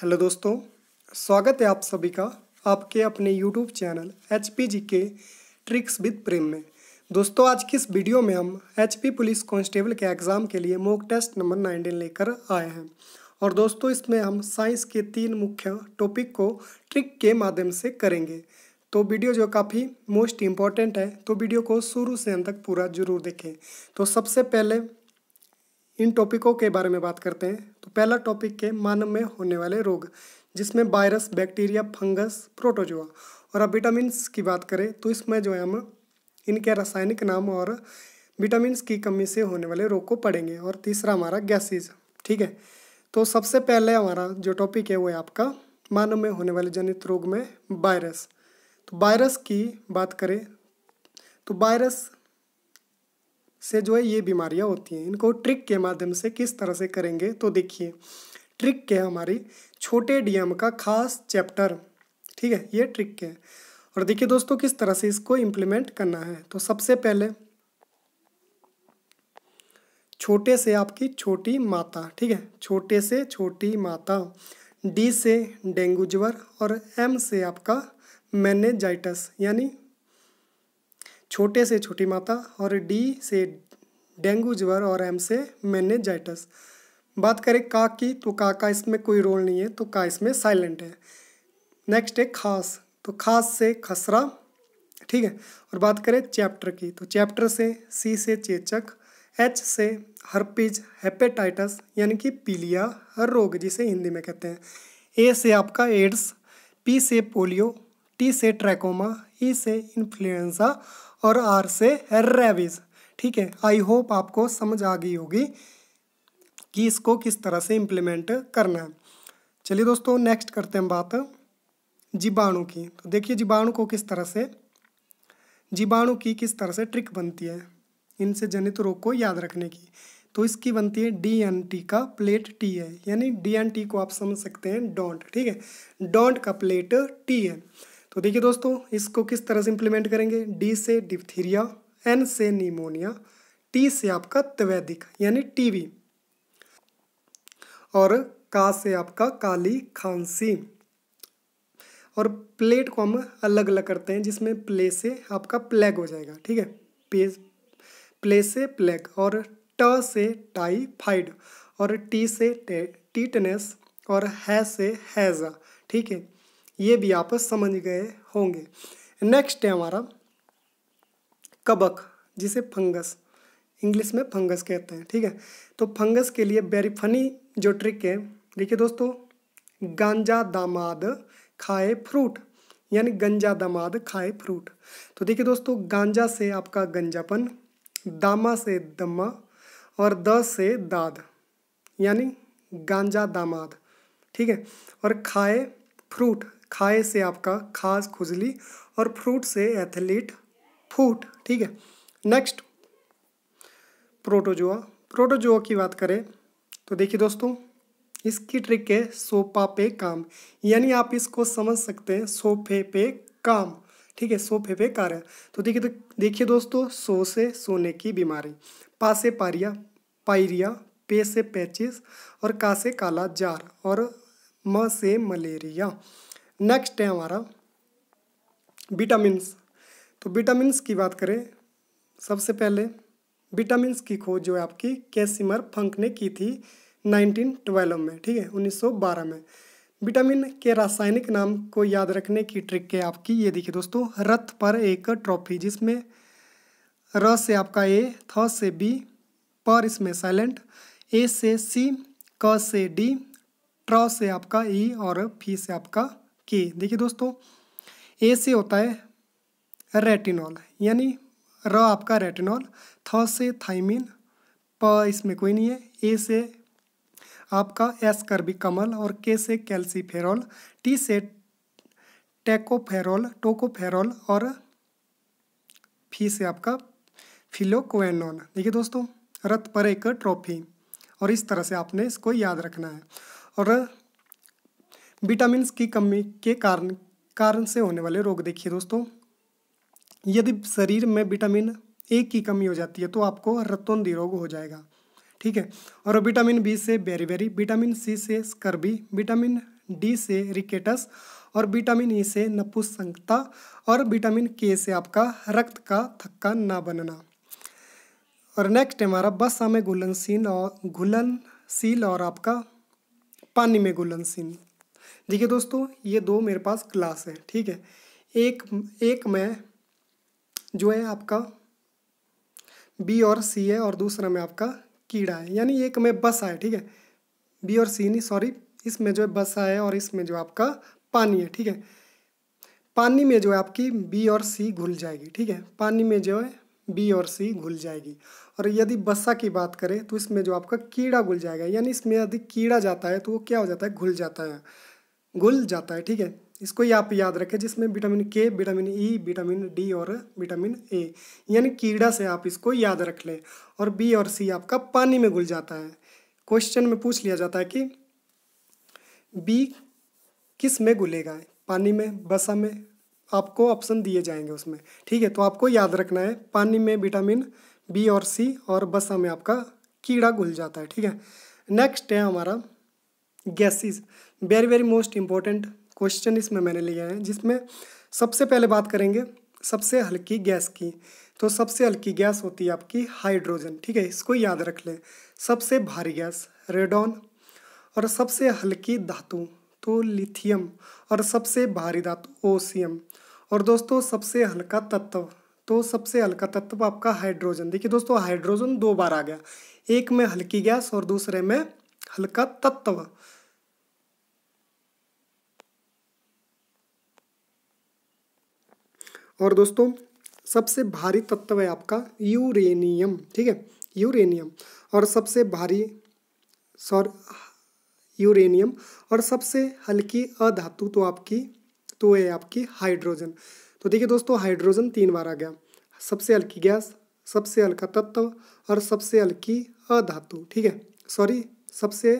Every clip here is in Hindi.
हेलो दोस्तों स्वागत है आप सभी का आपके अपने YouTube channel H K tricks with Prem में दोस्तों आज की इस वीडियो में हम एच पुलिस कांस्टेबल के एग्ज़ाम के लिए मॉक टेस्ट नंबर नाइनटीन लेकर आए हैं और दोस्तों इसमें हम साइंस के तीन मुख्य टॉपिक को ट्रिक के माध्यम से करेंगे तो वीडियो जो काफ़ी मोस्ट इम्पॉर्टेंट है तो वीडियो को शुरू से अंत तक पूरा जरूर देखें तो सबसे पहले इन टॉपिकों के बारे में बात करते हैं तो पहला टॉपिक है मानव में होने वाले रोग जिसमें वायरस बैक्टीरिया फंगस प्रोटोजोआ और अब विटामिन की बात करें तो इसमें जो है हम इनके रासायनिक नाम और विटामिन की कमी से होने वाले रोग को पढ़ेंगे और तीसरा हमारा गैसेज ठीक है तो सबसे पहले हमारा जो टॉपिक है वो है आपका मानव में होने वाले जनित रोग में वायरस तो वायरस की बात करें तो वायरस से जो है ये बीमारियाँ होती हैं इनको ट्रिक के माध्यम से किस तरह से करेंगे तो देखिए ट्रिक के हमारी छोटे डीएम का खास चैप्टर ठीक है ये ट्रिक के और देखिए दोस्तों किस तरह से इसको इम्प्लीमेंट करना है तो सबसे पहले छोटे से आपकी छोटी माता ठीक है छोटे से छोटी माता डी से डेंगू ज्वर और एम से आपका मैनेजाइटस यानी छोटे से छोटी माता और डी से डेंगू ज्वर और एम से मैनेजाइटस बात करें का की तो का का इसमें कोई रोल नहीं है तो का इसमें साइलेंट है नेक्स्ट है खास तो खास से खसरा ठीक है और बात करें चैप्टर की तो चैप्टर से सी से चेचक एच से हर्पिज हेपेटाइटस यानी कि पीलिया हर रोग जिसे हिंदी में कहते हैं ए से आपका एड्स पी से पोलियो टी से ट्रैकोमा ई से इन्फ्लुएंजा और आर से रेबिस ठीक है आई होप आपको समझ आ गई होगी कि इसको किस तरह से इम्प्लीमेंट करना है चलिए दोस्तों नेक्स्ट करते हैं बात जीवाणु की तो देखिए जीवाणु को किस तरह से जीवाणु की किस तरह से ट्रिक बनती है इनसे जनित रोग को याद रखने की तो इसकी बनती है टी का प्लेट टी है यानी टी को आप समझ सकते हैं डोंट ठीक है डोंट का प्लेट टी है तो देखिए दोस्तों इसको किस तरह से इम्प्लीमेंट करेंगे डी से डिप्थीरिया एन से निमोनिया टी से आपका तवैदिक यानी टीवी और का से आपका काली खांसी और प्लेट को हम अलग अलग करते हैं जिसमें प्ले से आपका प्लेग हो जाएगा ठीक है पे प्ले से प्लेग और ट से टाइफाइड और टी से टीटनेस और है से हैजा ठीक है ये भी आप समझ गए होंगे नेक्स्ट है हमारा कबक जिसे फंगस इंग्लिश में फंगस कहते हैं ठीक है तो फंगस के लिए वेरी फनी जो ट्रिक है देखिए दोस्तों गांजा दामाद खाए फ्रूट यानी गंजा दामाद खाए फ्रूट तो देखिए दोस्तों गांजा से आपका गंजापन दामा से दमा और द से दाद यानी गांजा दामाद ठीक है और खाए फ्रूट खाए से आपका खास खुजली और फ्रूट से एथलीट फूट ठीक है नेक्स्ट प्रोटोजोआ प्रोटोजोआ की बात करें तो देखिए दोस्तों इसकी ट्रिक है सोपा पे काम यानी आप इसको समझ सकते हैं सोफे पे काम ठीक है सोफे पे कार्य तो देखिए तो देखिए दोस्तों सो से सोने की बीमारी पा से पारिया पायरिया पे से पैचिस और का से काला जार और म से मलेरिया नेक्स्ट है हमारा विटामिन्स तो विटामिन्स की बात करें सबसे पहले विटामिन्स की खोज जो है आपकी कैसीमर फंक ने की थी 1912 में ठीक है 1912 में विटामिन के रासायनिक नाम को याद रखने की ट्रिक है आपकी ये देखिए दोस्तों रथ पर एक ट्रॉफी जिसमें र से आपका ए थ से बी पर इसमें साइलेंट ए से सी क से डी ट्र से आपका ई e और फी से आपका के देखिए दोस्तों ए से होता है रेटिनॉल यानी र आपका रेटिनॉल थ से थाइमिन प इसमें कोई नहीं है ए से आपका एस कर्बी कमल और के से कैल्सीफेरॉल टी से टेकोफेरॉल टोकोफेरॉल और फी से आपका फिलोकोनॉन देखिए दोस्तों रथ पर एक ट्रॉफी और इस तरह से आपने इसको याद रखना है और विटामिन की कमी के कारण कारण से होने वाले रोग देखिए दोस्तों यदि शरीर में विटामिन ए की कमी हो जाती है तो आपको रतौंधी रोग हो जाएगा ठीक है और विटामिन बी से बेरीबेरी विटामिन सी से स्कर्बी विटामिन डी से रिकेटस और विटामिन ई e से नपुसंकता और विटामिन के से आपका रक्त का थक्का ना बनना और नेक्स्ट है हमारा बसा में घुलनशील और घुलनशील और आपका पानी में घुलनशील देखिए दोस्तों ये दो मेरे पास क्लास है ठीक है एक एक में जो है आपका बी और सी है और दूसरा में आपका कीड़ा है यानी एक में बस आए ठीक है बी और सी नहीं सॉरी इसमें जो है बस आए और इसमें जो आपका पानी है ठीक है पानी में जो है आपकी बी और सी घुल जाएगी ठीक है पानी में जो है बी और सी घुल जाएगी और यदि बसा की बात करें तो इसमें जो आपका कीड़ा घुल जाएगा यानी इसमें यदि कीड़ा जाता है तो वो क्या हो जाता है घुल जाता है घुल जाता है ठीक है इसको ये आप याद रखें जिसमें vitamin K vitamin E e, vitamin D और विटामिन ए यानी कीड़ा से आप इसको याद रख लें और बी और सी आपका पानी में घुल जाता है क्वेश्चन में पूछ लिया जाता है कि बी किस में घुलेगा पानी में बसा में आपको ऑप्शन दिए जाएंगे उसमें ठीक है तो आपको याद रखना है पानी में विटामिन बी और सी और बसा में आपका कीड़ा घुल जाता है ठीक है नेक्स्ट है हमारा gases very very most important question इसमें मैंने लिया है जिसमें सबसे पहले बात करेंगे सबसे हल्की गैस की तो सबसे हल्की गैस होती है आपकी हाइड्रोजन ठीक है इसको याद रख लें सबसे भारी गैस रेडॉन और सबसे हल्की धातु तो लिथियम और सबसे भारी धातु ओसियम और दोस्तों सबसे हल्का तत्व तो सबसे हल्का तत्व आपका हाइड्रोजन देखिए दोस्तों हाइड्रोजन दो बार आ गया एक में हल्की गैस और दूसरे में हल्का तत्व और दोस्तों सबसे भारी तत्व है आपका यूरेनियम ठीक है यूरेनियम और सबसे भारी सॉरी यूरेनियम और सबसे हल्की अधातु तो आपकी तो है आपकी हाइड्रोजन तो देखिए दोस्तों हाइड्रोजन तीन बार आ गया सबसे हल्की गैस सबसे हल्का तत्व और सबसे हल्की अधातु ठीक है सॉरी सबसे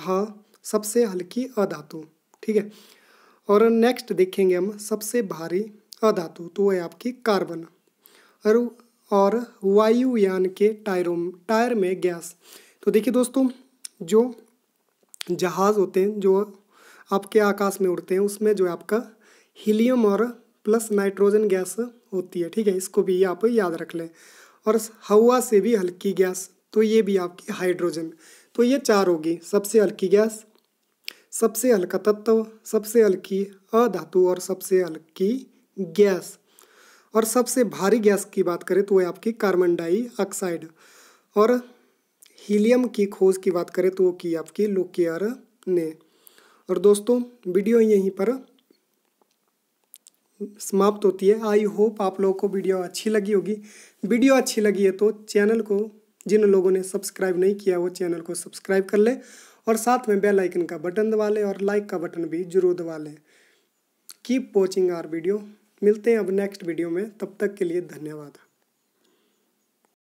हाँ सबसे हल्की अधातु ठीक है और नेक्स्ट देखेंगे हम सबसे भारी अधातु तो है आपकी कार्बन और और वायुयान के टायरों टायर में गैस तो देखिए दोस्तों जो जहाज़ होते हैं जो आपके आकाश में उड़ते हैं उसमें जो है आपका हीलियम और प्लस नाइट्रोजन गैस होती है ठीक है इसको भी आप याद रख लें और हवा से भी हल्की गैस तो ये भी आपकी हाइड्रोजन तो ये चार होगी सबसे हल्की गैस सबसे हल्का तत्व सबसे हल्की अधातु और सबसे हल्की गैस और सबसे भारी गैस की बात करें तो वह आपकी कार्बन डाइऑक्साइड और हीलियम की खोज की बात करें तो वो की आपकी लोकेयर ने और दोस्तों वीडियो यहीं पर समाप्त होती है आई होप आप लोगों को वीडियो अच्छी लगी होगी वीडियो अच्छी लगी है तो चैनल को जिन लोगों ने सब्सक्राइब नहीं किया वो चैनल को सब्सक्राइब कर ले और साथ में बेल आइकन का बटन दबा लें और लाइक का बटन भी जरूर दबा लें कीप वॉचिंग आर वीडियो मिलते हैं अब नेक्स्ट वीडियो में तब तक के लिए धन्यवाद